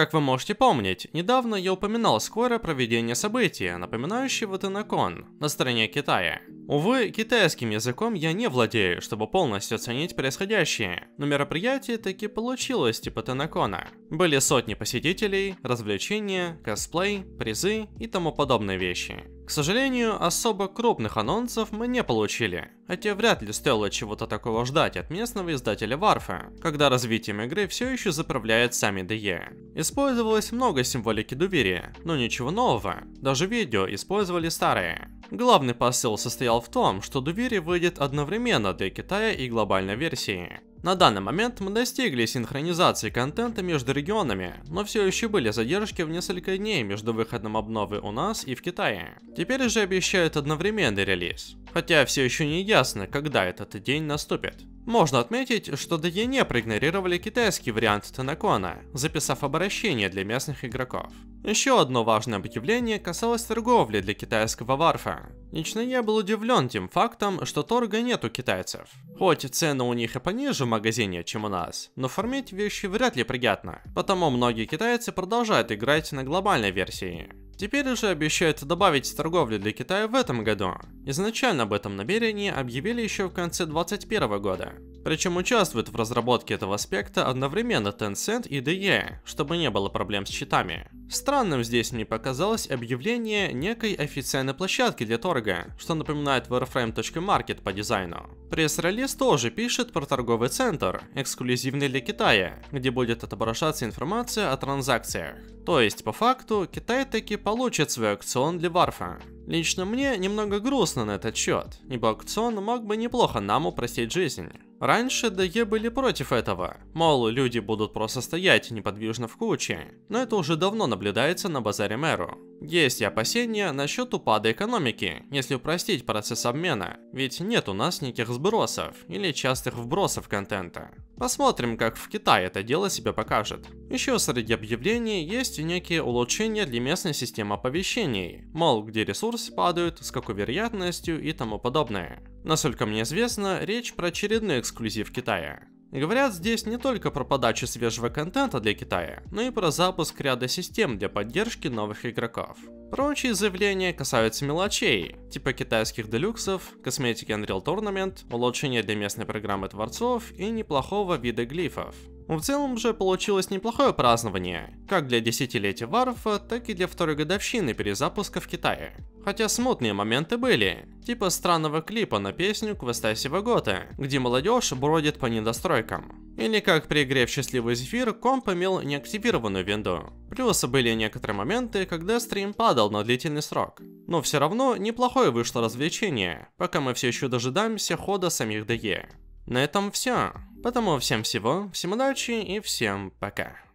Как вы можете помнить, недавно я упоминал скорое проведение события, напоминающего Тенакон, на стороне Китая. Увы, китайским языком я не владею, чтобы полностью оценить происходящее, но мероприятие таки получилось типа Танакона. Были сотни посетителей, развлечения, косплей, призы и тому подобные вещи. К сожалению, особо крупных анонсов мы не получили, хотя вряд ли стоило чего-то такого ждать от местного издателя Варфа, когда развитием игры все еще заправляет сами DE. Использовалось много символики доверия, но ничего нового, даже видео использовали старые. Главный посыл состоял в том, что Дувири выйдет одновременно для Китая и глобальной версии. На данный момент мы достигли синхронизации контента между регионами, но все еще были задержки в несколько дней между выходом обновы у нас и в Китае. Теперь же обещают одновременный релиз хотя все еще не ясно, когда этот день наступит. Можно отметить, что DE не проигнорировали китайский вариант Танакона, записав обращение для местных игроков. Еще одно важное объявление касалось торговли для китайского варфа. Лично я был удивлен тем фактом, что торга нет у китайцев. Хоть цены у них и пониже в магазине, чем у нас, но фармить вещи вряд ли приятно. Потому многие китайцы продолжают играть на глобальной версии. Теперь уже обещают добавить торговлю для Китая в этом году. Изначально об этом намерении объявили еще в конце 2021 года. Причем участвуют в разработке этого аспекта одновременно Tencent и DE, чтобы не было проблем с читами. Странным здесь мне показалось объявление некой официальной площадки для торга, что напоминает warframe.market по дизайну. Пресс-релиз тоже пишет про торговый центр, эксклюзивный для Китая, где будет отображаться информация о транзакциях. То есть, по факту, Китай таки получит свой аукцион для Варфа. Лично мне немного грустно на этот счет, ибо аукцион мог бы неплохо нам упростить жизнь. Раньше ДЕ были против этого, мол, люди будут просто стоять неподвижно в куче, но это уже давно наблюдается наблюдается на базаре Меру. Есть опасения насчет упада экономики, если упростить процесс обмена, ведь нет у нас никаких сбросов или частых вбросов контента. Посмотрим, как в Китае это дело себя покажет. Еще среди объявлений есть некие улучшения для местной системы оповещений, мол, где ресурсы падают, с какой вероятностью и тому подобное. Насколько мне известно, речь про очередной эксклюзив Китая. Говорят здесь не только про подачу свежего контента для Китая, но и про запуск ряда систем для поддержки новых игроков. Прочие заявления касаются мелочей, типа китайских делюксов, косметики Unreal Tournament, улучшения для местной программы творцов и неплохого вида глифов. В целом же получилось неплохое празднование, как для десятилетия Варфа, так и для второй годовщины перезапуска в Китае. Хотя смутные моменты были, типа странного клипа на песню Квестаси Вагота, где молодежь бродит по недостройкам. Или как при игре в счастливый зефир комп имел неактивированную винду. Плюс были некоторые моменты, когда стрим падал на длительный срок. Но все равно неплохое вышло развлечение, пока мы все еще дожидаемся хода самих ДЕ. На этом все. Потому всем всего, всем удачи и всем пока.